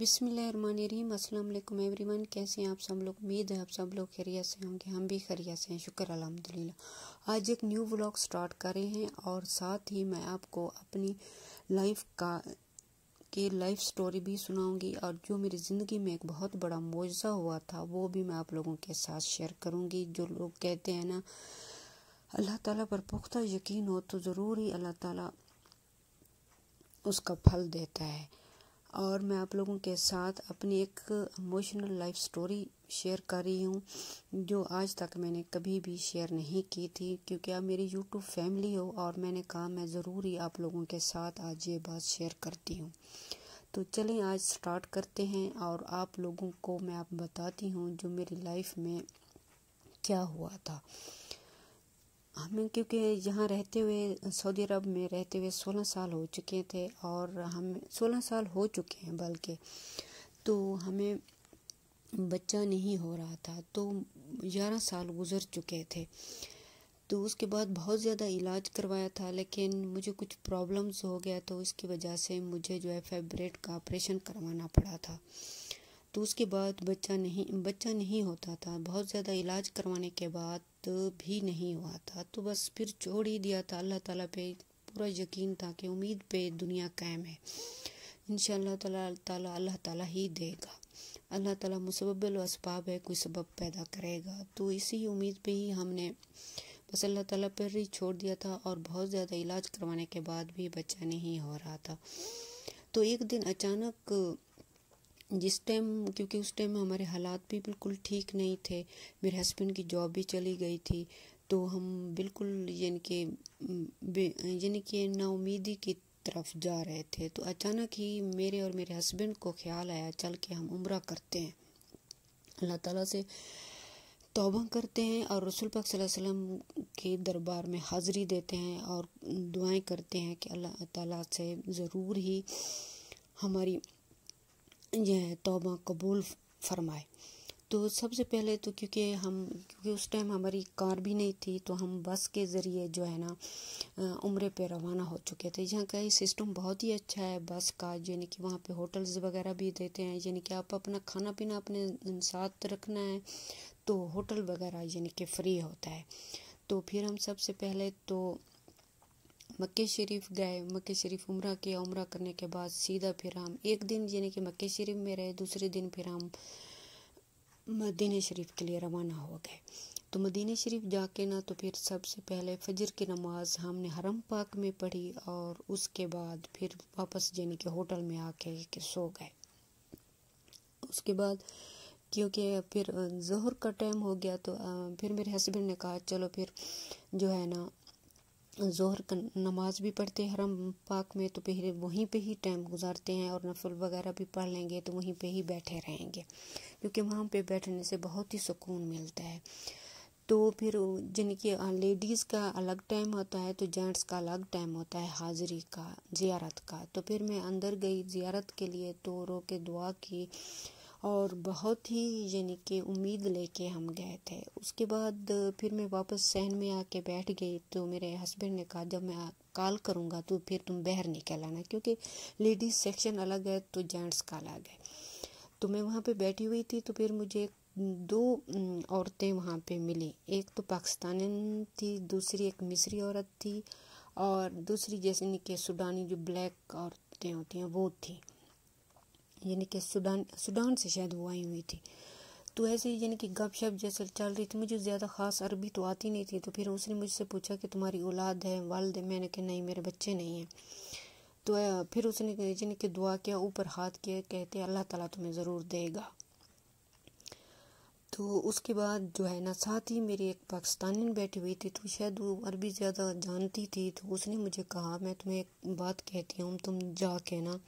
बिसमीम अल्लाम every one कैसे हैं आप सब लोग उम्मीद है आप सब लोग खैरियत से होंगे हम भी खैरियत से हैं शुक्र अलहमदिल्ला आज एक न्यू व्लॉग स्टार्ट कर रहे हैं और साथ ही मैं आपको अपनी लाइफ का की लाइफ स्टोरी भी सुनाऊंगी और जो मेरी ज़िंदगी में एक बहुत बड़ा मुआवजा हुआ था वो भी मैं आप लोगों के साथ शेयर करूँगी जो लोग कहते हैं ना अल्लाह ताली पर पुख्ता यकीन हो तो ज़रूर ही अल्लाह ताला उसका फल देता है और मैं आप लोगों के साथ अपनी एक इमोशनल लाइफ स्टोरी शेयर कर रही हूँ जो आज तक मैंने कभी भी शेयर नहीं की थी क्योंकि आप मेरी यूट्यूब फैमिली हो और मैंने कहा मैं ज़रूर ही आप लोगों के साथ आज ये बात शेयर करती हूँ तो चलें आज स्टार्ट करते हैं और आप लोगों को मैं आप बताती हूँ जो मेरी लाइफ में क्या हुआ था हमें क्योंकि यहाँ रहते हुए सऊदी अरब में रहते हुए सोलह साल हो चुके थे और हम सोलह साल हो चुके हैं बल्कि तो हमें बच्चा नहीं हो रहा था तो ग्यारह साल गुजर चुके थे तो उसके बाद बहुत ज़्यादा इलाज करवाया था लेकिन मुझे कुछ प्रॉब्लम्स हो गया तो उसकी वजह से मुझे जो है फेबरेट का ऑपरेशन करवाना पड़ा था तो उसके बाद बच्चा नहीं बच्चा नहीं होता था बहुत ज़्यादा इलाज करवाने के बाद भी नहीं हुआ था तो बस फिर छोड़ ही दिया था अल्लाह ताला पे पूरा यकीन था कि उम्मीद पे दुनिया कायम है इन ताला ताला अल्लाह ताला ही देगा अल्लाह ताला मुसबल असबाब है कोई सबब पैदा करेगा तो इसी उम्मीद पे ही हमने बस अल्लाह ताला पर ही छोड़ दिया था और बहुत ज़्यादा इलाज करवाने के बाद भी बच्चा नहीं हो रहा था तो एक दिन अचानक जिस टाइम क्योंकि उस टाइम में हमारे हालात भी बिल्कुल ठीक नहीं थे मेरे हस्बैंड की जॉब भी चली गई थी तो हम बिल्कुल यानी कि यानी कि नाउमीदी की तरफ जा रहे थे तो अचानक ही मेरे और मेरे हस्बैंड को ख्याल आया चल के हम उम्र करते हैं अल्लाह ताला से तोबा करते हैं और रसूल पाक वसल्लम के दरबार में हाजिरी देते हैं और दुआएं करते हैं कि अल्लाह ताला से ज़रूर ही हमारी तोबा कबूल फरमाए तो सबसे पहले तो क्योंकि हम क्योंकि उस टाइम हमारी कार भी नहीं थी तो हम बस के ज़रिए जो है ना उम्र पे रवाना हो चुके थे यहाँ का ये सिस्टम बहुत ही अच्छा है बस का यानी कि वहाँ पे होटल्स वगैरह भी देते हैं यानी कि आप अपना खाना पीना अपने साथ रखना है तो होटल वगैरह यानी कि फ्री होता है तो फिर हम सबसे पहले तो मक्के शरीफ गए मक्के शरीफ उम्र किया उम्र करने के बाद सीधा फिर हम एक दिन यानी कि मक्के शरीफ में रहे दूसरे दिन फिर हम मदीने शरीफ के लिए रवाना हो गए तो मदीने शरीफ जाके ना तो फिर सबसे पहले फजर की नमाज़ हमने हरम पाक में पढ़ी और उसके बाद फिर वापस यानी कि होटल में आके सो गए उसके बाद क्योंकि फिर जहर का टाइम हो गया तो फिर मेरे हस्बैंड ने कहा चलो फिर जो है ना जोहर नमाज भी पढ़ते हैं हरम पाक में तो फिर वहीं पे ही टाइम गुजारते हैं और नफल वगैरह भी पढ़ लेंगे तो वहीं पे ही बैठे रहेंगे क्योंकि वहाँ पे बैठने से बहुत ही सुकून मिलता है तो फिर जिनकी लेडीज़ का अलग टाइम होता है तो जेंट्स का अलग टाइम होता है हाज़िरी का ज़ियारत का तो फिर मैं अंदर गई ज़ियारत के लिए तो रो के दुआ की और बहुत ही यानी कि उम्मीद लेके हम गए थे उसके बाद फिर मैं वापस सहन में आके बैठ गई तो मेरे हस्बैंड ने कहा जब मैं कॉल करूँगा तो फिर तुम बाहर निकल आना क्योंकि लेडीज़ सेक्शन अलग है तो जेंट्स का अलग है तो मैं वहाँ पे बैठी हुई थी तो फिर मुझे दो औरतें वहाँ पे मिली एक तो पाकिस्तानी थी दूसरी एक मिस्री औरत थी और दूसरी जैसे कि सुडानी जो ब्लैक औरतें होती हैं वो थी यानी कि सूडान सूडान से शायद वो आई हुई थी तो ऐसे ही यानी कि गप शप जैसे चल रही थी मुझे ज़्यादा ख़ास अरबी तो आती नहीं थी तो फिर उसने मुझसे पूछा कि तुम्हारी औलाद है वालद है मैंने कहा नहीं मेरे बच्चे नहीं हैं तो फिर उसने यानी कि दुआ किया ऊपर हाथ किया कहते अल्लाह ताला तुम्हें ज़रूर देगा तो उसके बाद जो है ना साथ ही मेरी एक पाकिस्तानी बैठी हुई थी तो शायद वो अरबी ज़्यादा जानती थी तो उसने मुझे कहा मैं तुम्हें एक बात कहती हूँ तुम जा के ना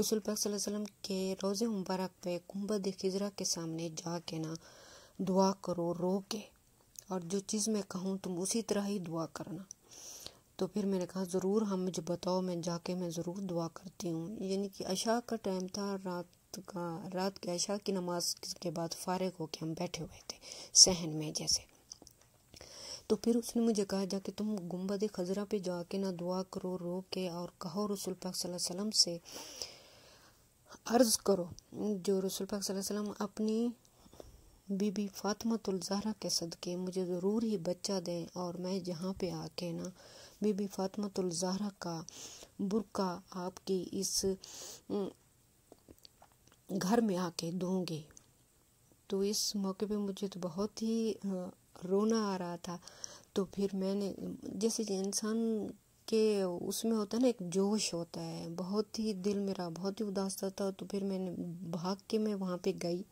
रसूल पाक वसल्लम के रोज़े मुबारक पे गुम्बद खजरा के सामने जा के ना दुआ करो रो के और जो चीज़ मैं कहूँ तुम उसी तरह ही दुआ करना तो फिर मैंने कहा ज़रूर हम हाँ, मुझे बताओ मैं जाके मैं ज़रूर दुआ करती हूँ यानी कि अशा का टाइम था रात का रात के अशा की नमाज के बाद फारग होके हम बैठे हुए थे सहन में जैसे तो फिर उसने मुझे कहा जाके तुम गुम्बद खजरा पे जाके ना दुआ करो रो के और कहो रसूल पाक सल्लल्लाहु अलैहि वसल्लम से अर्ज़ करो जो रसूल पाक वसल्लम अपनी बीबी फ़ातमतुलज़हरा के सदक़े मुझे ज़रूर ही बच्चा दें और मैं जहाँ पे आके ना बीबी फ़ातमतुलज़हरा का बुरका आपकी इस घर में आके दूँगी तो इस मौके पे मुझे तो बहुत ही रोना आ रहा था तो फिर मैंने जैसे इंसान के उसमें होता है ना एक जोश होता है बहुत ही दिल मेरा बहुत ही उदास था तो फिर मैंने भाग के मैं वहाँ पे गई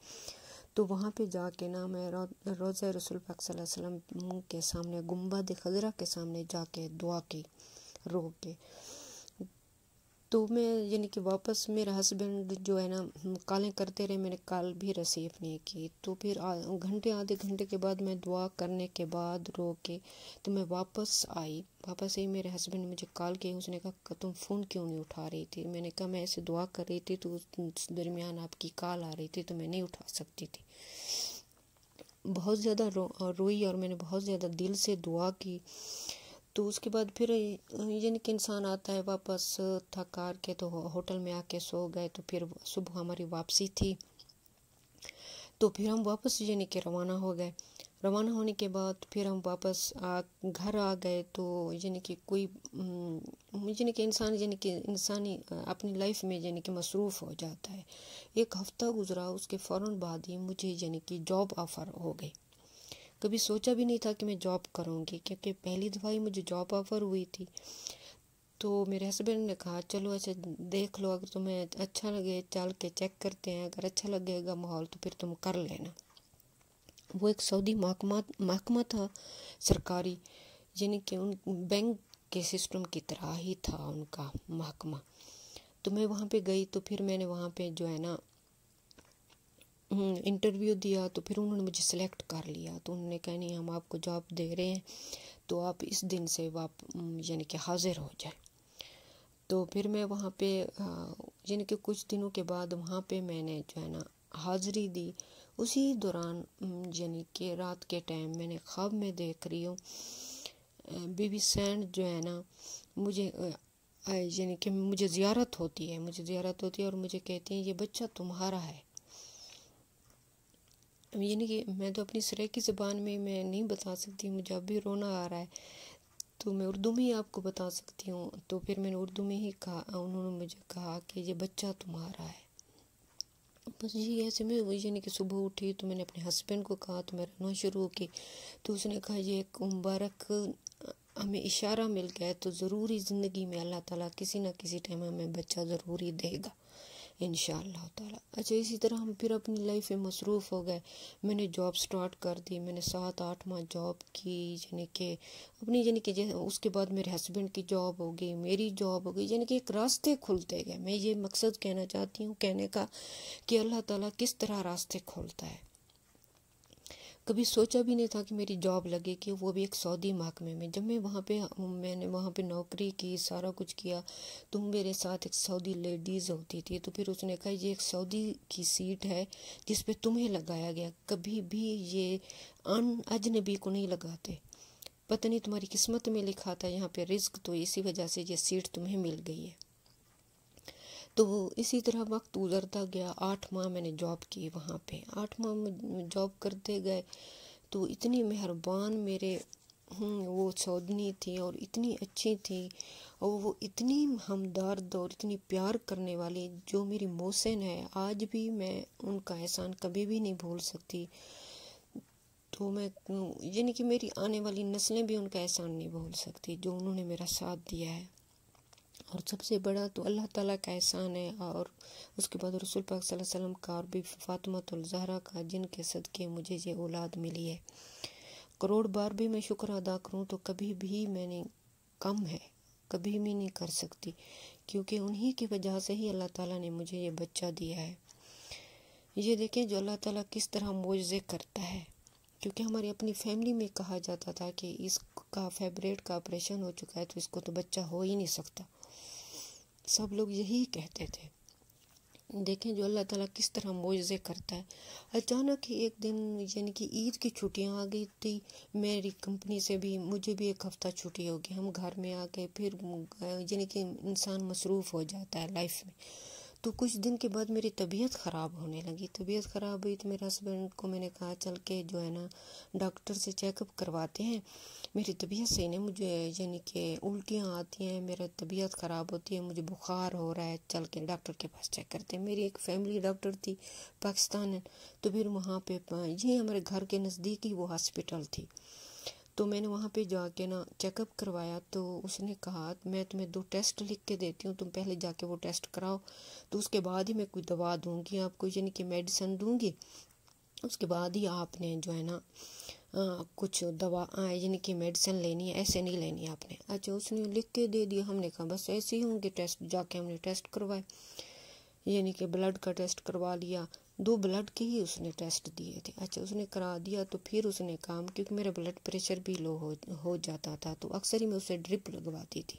तो वहाँ पे जाके ना मैं रोज़ रसूल पाक वसल्लम के सामने गुम्बद खजरा के सामने जाके दुआ की रो के तो मैं यानी कि वापस मेरा हस्बैंड जो है ना कॉलें करते रहे मैंने कॉल भी रिसीव नहीं की तो फिर घंटे आधे घंटे के बाद मैं दुआ करने के बाद रो के तो मैं वापस आई वापस आई मेरे हस्बैंड ने मुझे कॉल किए उसने कहा तुम फ़ोन क्यों नहीं उठा रही थी मैंने कहा मैं ऐसे दुआ कर रही थी तो उस दरमियान आपकी कॉल आ रही थी तो मैं नहीं उठा सकती थी बहुत ज़्यादा रो रोई और मैंने बहुत ज़्यादा दिल से दुआ की तो उसके बाद फिर यानी कि इंसान आता है वापस थक हार के तो होटल में आके सो गए तो फिर सुबह हमारी वापसी थी तो फिर हम वापस यानी कि रवाना हो गए रवाना होने के बाद फिर हम वापस आ घर आ गए तो यानी कि कोई यानी कि इंसान यानी कि इंसानी अपनी लाइफ में यानी कि मसरूफ़ हो जाता है एक हफ़्ता गुज़रा उसके फ़ौर बाद ही मुझे यानी कि जॉब ऑफ़र हो गई कभी सोचा भी नहीं था कि मैं जॉब करूँगी क्योंकि पहली दफ़ा ही मुझे जॉब ऑफ़र हुई थी तो मेरे हस्बैंड ने कहा चलो अच्छा देख लो अगर तुम्हें अच्छा लगे चल के चेक करते हैं अगर अच्छा लगेगा माहौल तो फिर तुम कर लेना वो एक सऊदी महकमा महकमा था सरकारी यानी कि उन बैंक के सिस्टम की तरह ही था उनका महकमा तो मैं वहाँ पे गई तो फिर मैंने वहाँ पे जो है ना इंटरव्यू हम्म, दिया तो फिर उन्होंने मुझे सेलेक्ट कर लिया तो उन्होंने कहा नहीं हम आपको जॉब दे रहे हैं तो आप इस दिन से वाप हम्म, यानी कि हाजिर हो जाए तो फिर मैं वहाँ पे यानी कि कुछ दिनों के बाद वहाँ पे मैंने जो है ना हाज़िरी दी उसी दौरान हम्म, यानी कि रात के टाइम मैंने ख्वाब में देख रही हूँ बीबी सैंड जो है ना मुझे यानी कि मुझे ज़्यारत होती है मुझे ज़्यारत होती है और मुझे कहती हैं ये बच्चा तुम्हारा है यानी कि मैं तो अपनी सरह की ज़बान में मैं नहीं बता सकती मुझे अब भी रोना आ रहा है तो मैं उर्दू में ही आपको बता सकती हूँ तो फिर मैंने उर्दू में ही कहा उन्होंने मुझे कहा कि ये बच्चा तुम्हारा है बस ये ऐसे में यानी कि सुबह उठी तो मैंने अपने हस्बैंड को कहा तो मैं रोना शुरू हो गई तो उसने कहा ये एक मुबारक हमें इशारा मिल गया है तो ज़रूरी ज़िंदगी में अल्लाह ताला किसी ना किसी टाइम हमें बच्चा ज़रूरी देगा इन ताला अच्छा इसी तरह हम फिर अपनी लाइफ में मसरूफ़ हो गए मैंने जॉब स्टार्ट कर दी मैंने सात आठ माह जॉब की यानी कि अपनी यानी कि उसके बाद मेरे हस्बैंड की जॉब हो गई मेरी जॉब हो गई यानी कि एक रास्ते खुलते गए मैं ये मकसद कहना चाहती हूँ कहने का कि अल्लाह ताला किस तरह रास्ते खोलता है कभी सोचा भी नहीं था कि मेरी जॉब लगेगी वो भी एक सऊदी महकमे में जब मैं वहाँ पे मैंने वहाँ पे नौकरी की सारा कुछ किया तो मेरे साथ एक सऊदी लेडीज़ होती थी तो फिर उसने कहा ये एक सऊदी की सीट है जिस पे तुम्हें लगाया गया कभी भी ये अन अजनबी को नहीं लगाते पता नहीं तुम्हारी किस्मत में लिखा था यहाँ पे रिस्क तो इसी वजह से ये सीट तुम्हें मिल गई है तो इसी तरह वक्त गुजरता गया आठ माह मैंने जॉब की वहाँ पे आठ माह में जॉब करते गए तो इतनी मेहरबान मेरे हम्म, वो सौदनी थी और इतनी अच्छी थी और वो इतनी हमदर्द और इतनी प्यार करने वाली जो मेरी मोहसिन है आज भी मैं उनका एहसान कभी भी नहीं भूल सकती तो मैं यानी कि मेरी आने वाली नस्लें भी उनका एहसान नहीं भूल सकती जो उन्होंने मेरा साथ दिया है और सबसे बड़ा तो अल्लाह ताला का एहसान है और उसके बाद रसूल पाक वसल्लम का और भी ज़हरा का जिनके सदक़े मुझे ये औलाद मिली है करोड़ बार भी मैं शुक्र अदा करूँ तो कभी भी मैंने कम है कभी भी नहीं कर सकती क्योंकि उन्हीं की वजह से ही अल्लाह ताला ने मुझे ये बच्चा दिया है ये देखें जो अल्लाह ताला किस तरह मुआवजे करता है क्योंकि हमारी अपनी फैमिली में कहा जाता था कि इसका फेबरेट का ऑपरेशन हो चुका है तो इसको तो बच्चा हो ही नहीं सकता सब लोग यही कहते थे देखें जो अल्लाह ताला किस तरह मुआवजे करता है अचानक ही एक दिन यानी कि ईद की छुट्टियां आ गई थी मेरी कंपनी से भी मुझे भी एक हफ़्ता छुट्टी हो गई हम घर में आ गए फिर यानी कि इंसान मसरूफ़ हो जाता है लाइफ में तो कुछ दिन के बाद मेरी तबीयत ख़राब होने लगी तबीयत ख़राब हुई तो मेरे हस्बैंड को मैंने कहा चल के जो है ना डॉक्टर से चेकअप करवाते हैं मेरी तबीयत सही नहीं मुझे यानी कि उल्टियाँ आती हैं मेरा तबीयत ख़राब होती है मुझे बुखार हो रहा है चल के डॉक्टर के पास चेक करते हैं मेरी एक फैमिली डॉक्टर थी पाकिस्तान तो फिर वहाँ पे ये हमारे घर के नज़दीक ही वो हॉस्पिटल थी तो मैंने वहाँ पे जाके ना चेकअप करवाया तो उसने कहा मैं तुम्हें दो टेस्ट लिख के देती हूँ तुम पहले जाके वो टेस्ट कराओ तो उसके बाद ही मैं कोई दवा दूँगी आपको यानी कि मेडिसन दूँगी उसके बाद ही आपने जो है ना आ, कुछ दवा यानी कि मेडिसिन लेनी है ऐसे नहीं लेनी है आपने अच्छा उसने लिख के दे दिया हमने कहा बस ऐसे ही होंगे टेस्ट जाके हमने टेस्ट करवाए यानी कि ब्लड का टेस्ट करवा लिया दो ब्लड के ही उसने टेस्ट दिए थे अच्छा उसने करा दिया तो फिर उसने काम क्योंकि मेरा ब्लड प्रेशर भी लो हो हो जाता था तो अक्सर ही मैं उसे ड्रिप लगवाती थी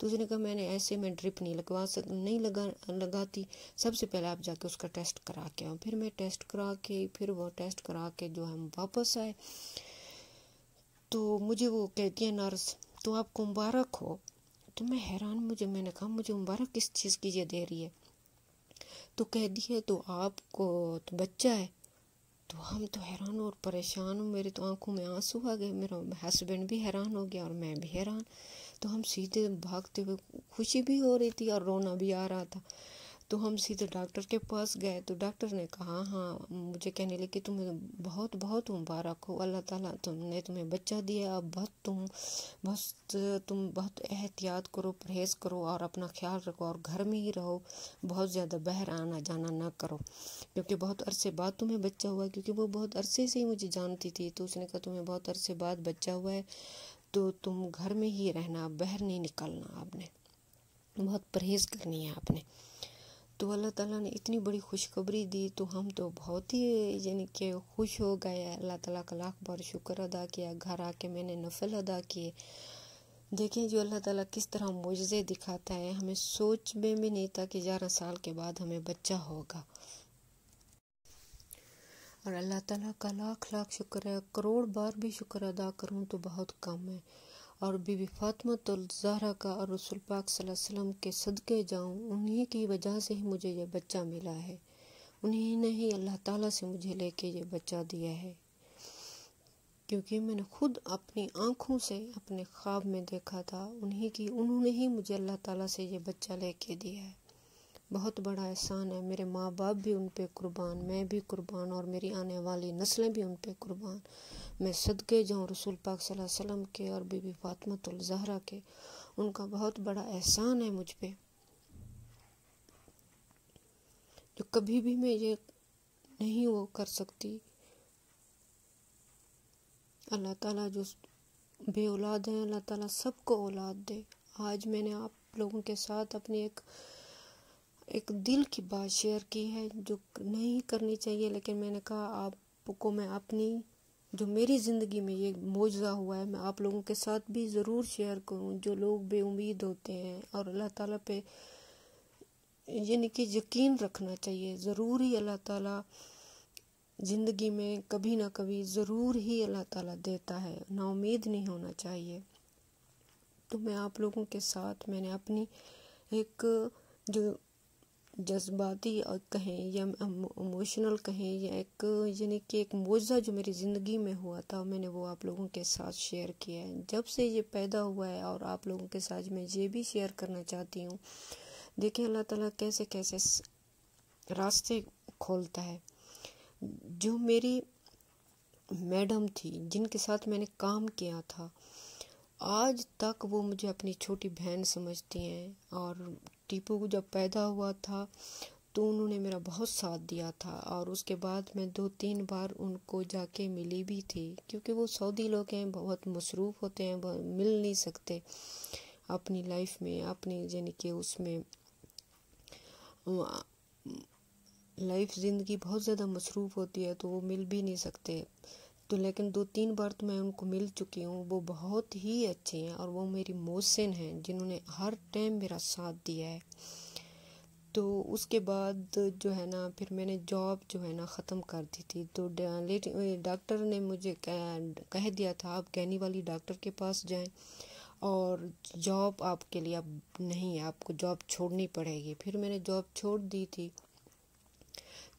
तो उसने कहा मैंने ऐसे में ड्रिप नहीं लगवा सक नहीं लगा लगाती सबसे पहले आप जाके उसका टेस्ट करा के आओ फिर मैं टेस्ट करा के फिर वो टेस्ट करा के जो हम वापस आए तो मुझे वो कहती है नर्स तो आपको मुबारक हो तो मैं हैरान मुझे मैंने कहा मुझे मुबारक किस चीज़ की ये दे रही है तो कह दिया तो आपको तो बच्चा है तो हम तो हैरान और परेशान हूँ मेरी तो आंखों में आंसू आ गए मेरा हस्बैंड भी हैरान हो गया और मैं भी हैरान तो हम सीधे भागते हुए खुशी भी हो रही थी और रोना भी आ रहा था तो हम सीधे डॉक्टर के पास गए तो डॉक्टर ने कहा हाँ मुझे कहने लगे तुम्हें बहुत बहुत मुबारक हो अल्लाह ताला तुमने तुम्हें बच्चा दिया अब बहुत तुम बहुत तुम बहुत एहतियात करो परहेज़ करो और अपना ख्याल रखो और घर में ही रहो बहुत ज़्यादा बाहर आना जाना ना करो क्योंकि बहुत अरसे बाद तुम्हें बच्चा हुआ क्योंकि वो बहुत अरसे से ही मुझे जानती थी तो उसने कहा तुम्हें बहुत अरसे बाद बच्चा हुआ है तो तुम घर में ही रहना बाहर नहीं निकलना आपने बहुत परहेज़ करनी है आपने तो अल्लाह ताला ने इतनी बड़ी खुशखबरी दी तो हम तो बहुत ही यानी कि खुश हो गए अल्लाह ताला का लाख बार शुक्र अदा किया घर आके मैंने नफल अदा किए देखें जो अल्लाह ताला किस तरह मुजज़े दिखाता है हमें सोच में भी नहीं था कि ग्यारह साल के बाद हमें बच्चा होगा और अल्लाह ताला का लाख लाख शुक्र है करोड़ बार भी शुक्र अदा करूं तो बहुत कम है और बीबी ज़हरा का और रसुल पाक वसल्लम के सदक़े जाऊँ उन्हीं की वजह से ही मुझे यह बच्चा मिला है उन्हीं ने ही अल्लाह ताला से मुझे लेके ये बच्चा दिया है क्योंकि मैंने खुद अपनी आँखों से अपने ख्वाब में देखा था उन्हीं की उन्होंने ही मुझे अल्लाह ताला से ये बच्चा लेके दिया है बहुत बड़ा एहसान है मेरे माँ बाप भी उन पर कुर्बान मैं भी कुर्बान और मेरी आने वाली नस्लें भी उन पर कुर्बान मैं सदके जाऊँ रसूल पाक वसल्लम के और बीबी फ़ातमतुलजहरा के उनका बहुत बड़ा एहसान है मुझ पर जो कभी भी मैं ये नहीं वो कर सकती अल्लाह ताला जो बे औलाद हैं अल्लाह ताला सबको औलाद दे आज मैंने आप लोगों के साथ अपनी एक एक दिल की बात शेयर की है जो नहीं करनी चाहिए लेकिन मैंने कहा आपको मैं अपनी जो मेरी ज़िंदगी में ये मुआवजा हुआ है मैं आप लोगों के साथ भी ज़रूर शेयर करूँ जो लोग बेउम्मीद होते हैं और अल्लाह ताला पे यानी कि यकीन रखना चाहिए ज़रूर ही अल्लाह ताला ज़िंदगी में कभी ना कभी ज़रूर ही अल्लाह ताला देता है उम्मीद नहीं होना चाहिए तो मैं आप लोगों के साथ मैंने अपनी एक जो जज्बाती कहें या इमोशनल कहें या एक यानी कि एक मौज़ा जो मेरी ज़िंदगी में हुआ था मैंने वो आप लोगों के साथ शेयर किया है जब से ये पैदा हुआ है और आप लोगों के साथ मैं ये भी शेयर करना चाहती हूँ देखिए अल्लाह ताला कैसे कैसे रास्ते खोलता है जो मेरी मैडम थी जिनके साथ मैंने काम किया था आज तक वो मुझे अपनी छोटी बहन समझती हैं और टीपू को जब पैदा हुआ था तो उन्होंने मेरा बहुत साथ दिया था और उसके बाद मैं दो तीन बार उनको जाके मिली भी थी क्योंकि वो सऊदी लोग हैं बहुत मसरूफ़ होते हैं मिल नहीं सकते अपनी लाइफ में अपनी यानी कि उसमें लाइफ ज़िंदगी बहुत ज़्यादा मसरूफ़ होती है तो वो मिल भी नहीं सकते तो लेकिन दो तीन बार तो मैं उनको मिल चुकी हूँ वो बहुत ही अच्छे हैं और वो मेरी मोहसिन हैं जिन्होंने हर टाइम मेरा साथ दिया है तो उसके बाद जो है ना फिर मैंने जॉब जो है ना ख़त्म कर दी थी तो डॉक्टर ने मुझे कह, कह दिया था आप कहने वाली डॉक्टर के पास जाएं और जॉब आपके लिए अब नहीं है आपको जॉब छोड़नी पड़ेगी फिर मैंने जॉब छोड़ दी थी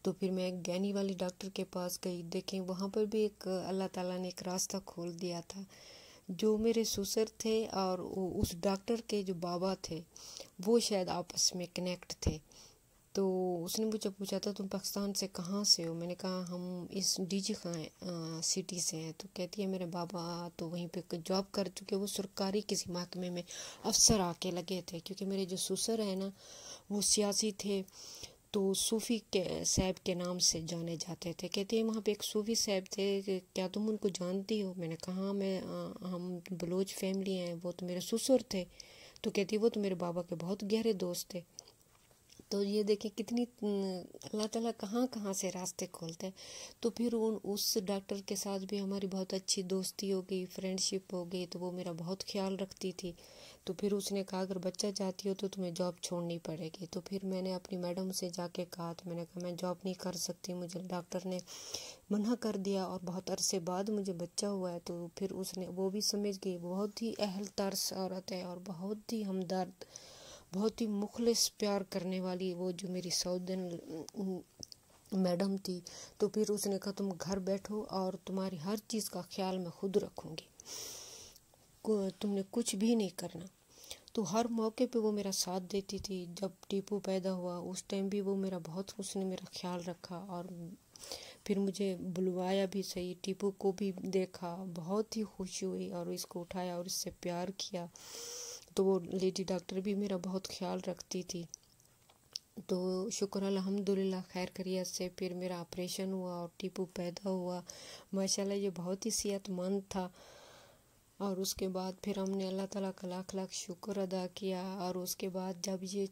तो फिर मैं एक ज्ञानी वाले डॉक्टर के पास गई देखें वहाँ पर भी एक अल्लाह ताला ने एक रास्ता खोल दिया था जो मेरे ससुर थे और उस डॉक्टर के जो बाबा थे वो शायद आपस में कनेक्ट थे तो उसने मुझे पूछा था तो तुम पाकिस्तान से कहाँ से हो मैंने कहा हम इस डी जी खां सिटी से हैं तो कहती है मेरे बाबा तो वहीं पे जॉब कर चुके वो सरकारी किसी महकमे में अफसर आके लगे थे क्योंकि मेरे जो ससुर हैं ना वो सियासी थे तो सूफ़ी के साहब के नाम से जाने जाते थे कहते हैं वहाँ पे एक सूफ़ी साहब थे क्या तुम उनको जानती हो मैंने कहा हाँ, मैं आ, हम बलोच फैमिली हैं वो तो मेरे ससुर थे तो कहती वो तो मेरे बाबा के बहुत गहरे दोस्त थे तो ये देखें कितनी अल्लाह ताला कहाँ कहाँ से रास्ते खोलते हैं तो फिर उन उस डॉक्टर के साथ भी हमारी बहुत अच्छी दोस्ती हो गई फ्रेंडशिप हो गई तो वो मेरा बहुत ख्याल रखती थी तो फिर उसने कहा अगर बच्चा चाहती हो तो तुम्हें जॉब छोड़नी पड़ेगी तो फिर मैंने अपनी मैडम से जाके कहा तो मैंने कहा मैं जॉब नहीं कर सकती मुझे डॉक्टर ने मना कर दिया और बहुत अरसे बाद मुझे बच्चा हुआ है तो फिर उसने वो भी समझ गई बहुत ही अहल तर्स औरत है और बहुत ही हमदर्द बहुत ही मुखलिस प्यार करने वाली वो जो मेरी सऊदन मैडम थी तो फिर उसने कहा तुम घर बैठो और तुम्हारी हर चीज़ का ख्याल मैं खुद रखूँगी तुमने कुछ भी नहीं करना तो हर मौके पे वो मेरा साथ देती थी जब टीपू पैदा हुआ उस टाइम भी वो मेरा बहुत उसने मेरा ख्याल रखा और फिर मुझे बुलवाया भी सही टीपू को भी देखा बहुत ही खुशी हुई और इसको उठाया और इससे प्यार किया तो वो लेडी डॉक्टर भी मेरा बहुत ख्याल रखती थी तो शुक्र अलहमदिल्ला खैर करिया से फिर मेरा ऑपरेशन हुआ और टीपू पैदा हुआ माशाल्लाह ये बहुत ही सेहतमंद था और उसके बाद फिर हमने अल्लाह ताला का लाख लाख शुक्र अदा किया और उसके बाद जब ये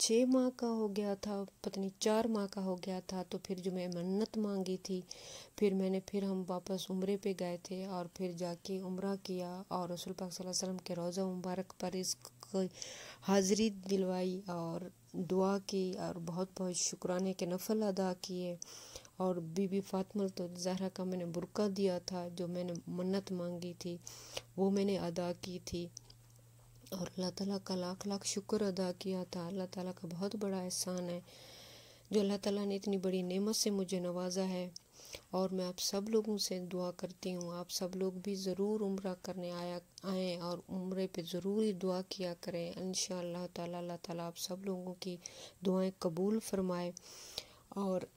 छः माह का हो गया था पता नहीं चार माह का हो गया था तो फिर जो मैं मन्नत मांगी थी फिर मैंने फिर हम वापस उम्रे पे गए थे और फिर जाके उम्रा किया और रसूल पाक सल्लल्लाहु अलैहि वसल्लम के रोज़ा मुबारक पर इस हाजिरी दिलवाई और दुआ की और बहुत बहुत शुक्राने के नफल अदा किए और बीबी फातमा तो जहरा का मैंने बुरका दिया था जो मैंने मन्नत मांगी थी वो मैंने अदा की थी और अल्लाह ताला का लाख लाख शुक्र अदा किया था अल्लाह ताला का बहुत बड़ा एहसान है जो अल्लाह ताला ने इतनी बड़ी नेमत से मुझे नवाजा है और मैं आप सब लोगों से दुआ करती हूँ आप सब लोग भी ज़रूर उम्र करने आया आएँ और उम्र पे ज़रूर ही दुआ किया करें इन ताला अल्लाह ताला आप सब लोगों की दुआएं कबूल फरमाए और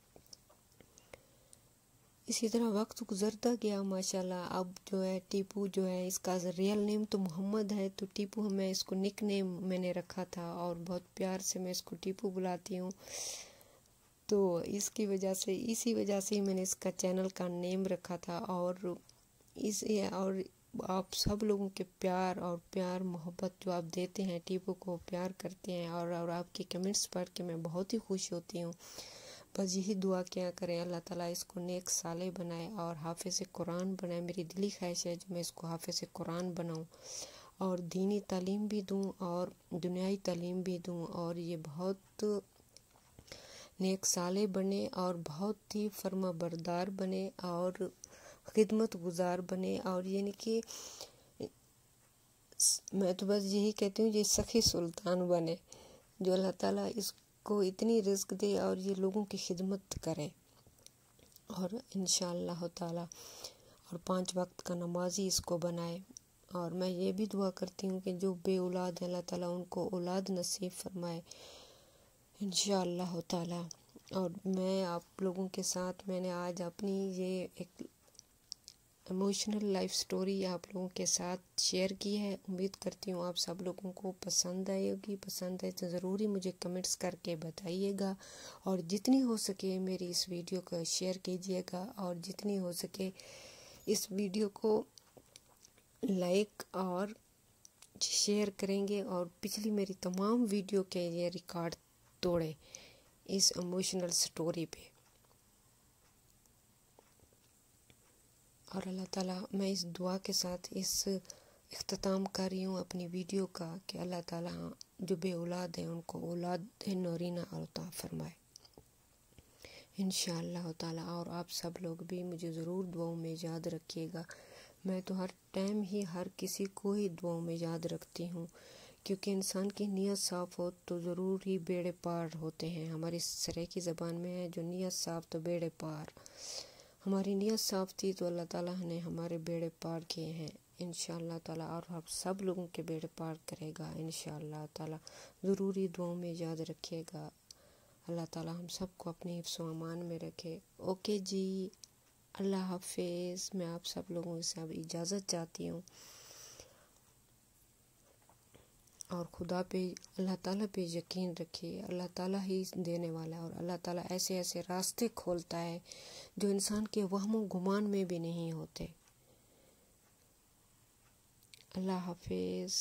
इसी तरह वक्त गुजरता गया माशाल्लाह अब जो है टीपू जो है इसका रियल नेम तो मोहम्मद है तो टीपू हमें इसको निक नेम मैंने रखा था और बहुत प्यार से मैं इसको टीपू बुलाती हूँ तो इसकी वजह से इसी वजह से ही मैंने इसका चैनल का नेम रखा था और इस और आप सब लोगों के प्यार और प्यार मोहब्बत जो आप देते हैं टीपू को प्यार करते हैं और और आपके कमेंट्स पढ़ के मैं बहुत ही खुश होती हूँ बस यही दुआ क्या करें अल्लाह ताला इसको नेक साले बनाए और हाफिज़ कुरान बनाए मेरी दिली ख्वाहिश है जो मैं इसको हाफिज़ कुरान बनाऊँ और दीनी तालीम भी दूँ और दुनियाई तालीम भी दूँ और ये बहुत नेक साले बने और बहुत ही फर्मा बरदार बने और खिदमत गुजार बने और यानी कि मैं तो बस यही कहती हूँ ये सखी सुल्तान बने जो अल्लाह ताला इस को इतनी रिस्क दे और ये लोगों की खिदमत करें और इन ताला और पांच वक्त का नमाजी इसको बनाए और मैं ये भी दुआ करती हूँ कि जो बे औलाद हैं अल्लाह ताला उनको औलाद नसीब फरमाए इन ताला और मैं आप लोगों के साथ मैंने आज अपनी ये एक इमोशनल लाइफ स्टोरी आप लोगों के साथ शेयर की है उम्मीद करती हूँ आप सब लोगों को पसंद आएगी पसंद आए तो ज़रूर ही मुझे कमेंट्स करके बताइएगा और जितनी हो सके मेरी इस वीडियो को शेयर कीजिएगा और जितनी हो सके इस वीडियो को लाइक और शेयर करेंगे और पिछली मेरी तमाम वीडियो के ये रिकॉर्ड तोड़ें इस इमोशनल स्टोरी पे और अल्लाह ताला मैं इस दुआ के साथ इस अख्ताम कर रही हूँ अपनी वीडियो का कि अल्लाह ताला जो बे औलाद हैं उनको औलाद नौरीना अता फरमाए इन ताला और आप सब लोग भी मुझे ज़रूर दुआओं में याद रखिएगा मैं तो हर टाइम ही हर किसी को ही दुआओं में याद रखती हूँ क्योंकि इंसान की नीयत साफ़ हो तो ज़रूर ही बेड़े पार होते हैं हमारी सरे की ज़बान में है जो नीयत साफ़ तो बेड़े पार हमारी नीयत साफ थी तो अल्लाह ताला ने हमारे बेड़े पार किए हैं इन ताला और आप सब लोगों के बेड़े पार करेगा इन ताला ज़रूरी दुआओं में याद रखिएगा अल्लाह ताला हम सबको अपने हिफ्स अमान में रखे ओके जी अल्लाह हाफिज़ मैं आप सब लोगों से अब इजाज़त चाहती हूँ और खुदा पे अल्लाह ताला पे यकीन रखिए अल्लाह ताला ही देने वाला है और अल्लाह ताला ऐसे ऐसे रास्ते खोलता है जो इंसान के वहम गुमान में भी नहीं होते अल्लाह हाफिज़